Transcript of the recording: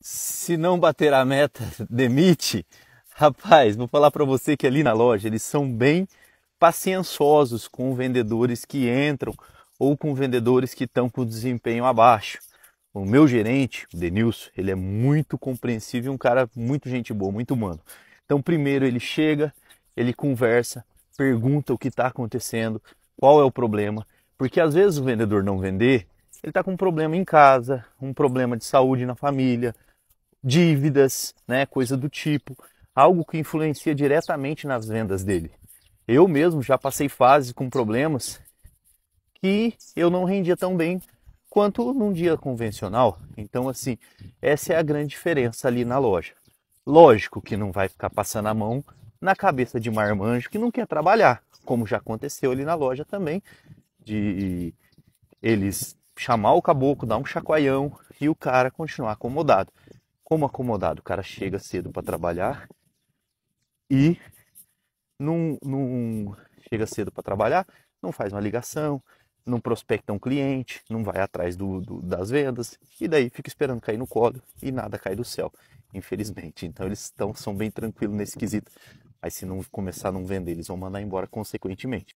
se não bater a meta, demite. Rapaz, vou falar para você que ali na loja eles são bem pacienciosos com vendedores que entram ou com vendedores que estão com desempenho abaixo. O meu gerente, o Denilson, ele é muito compreensível, um cara muito gente boa, muito humano. Então, primeiro ele chega, ele conversa, pergunta o que está acontecendo, qual é o problema, porque às vezes o vendedor não vender, ele está com um problema em casa, um problema de saúde na família, dívidas, né, coisa do tipo, algo que influencia diretamente nas vendas dele. Eu mesmo já passei fases com problemas que eu não rendia tão bem quanto num dia convencional. Então, assim, essa é a grande diferença ali na loja. Lógico que não vai ficar passando a mão na cabeça de marmanjo que não quer trabalhar, como já aconteceu ali na loja também, de eles chamar o caboclo, dar um chacoalhão e o cara continuar acomodado como acomodado. O cara chega cedo para trabalhar e não, chega cedo para trabalhar, não faz uma ligação, não prospecta um cliente, não vai atrás do, do, das vendas e daí fica esperando cair no colo e nada cai do céu, infelizmente. Então eles estão são bem tranquilos nesse quesito. Aí se não começar a não vender, eles vão mandar embora consequentemente.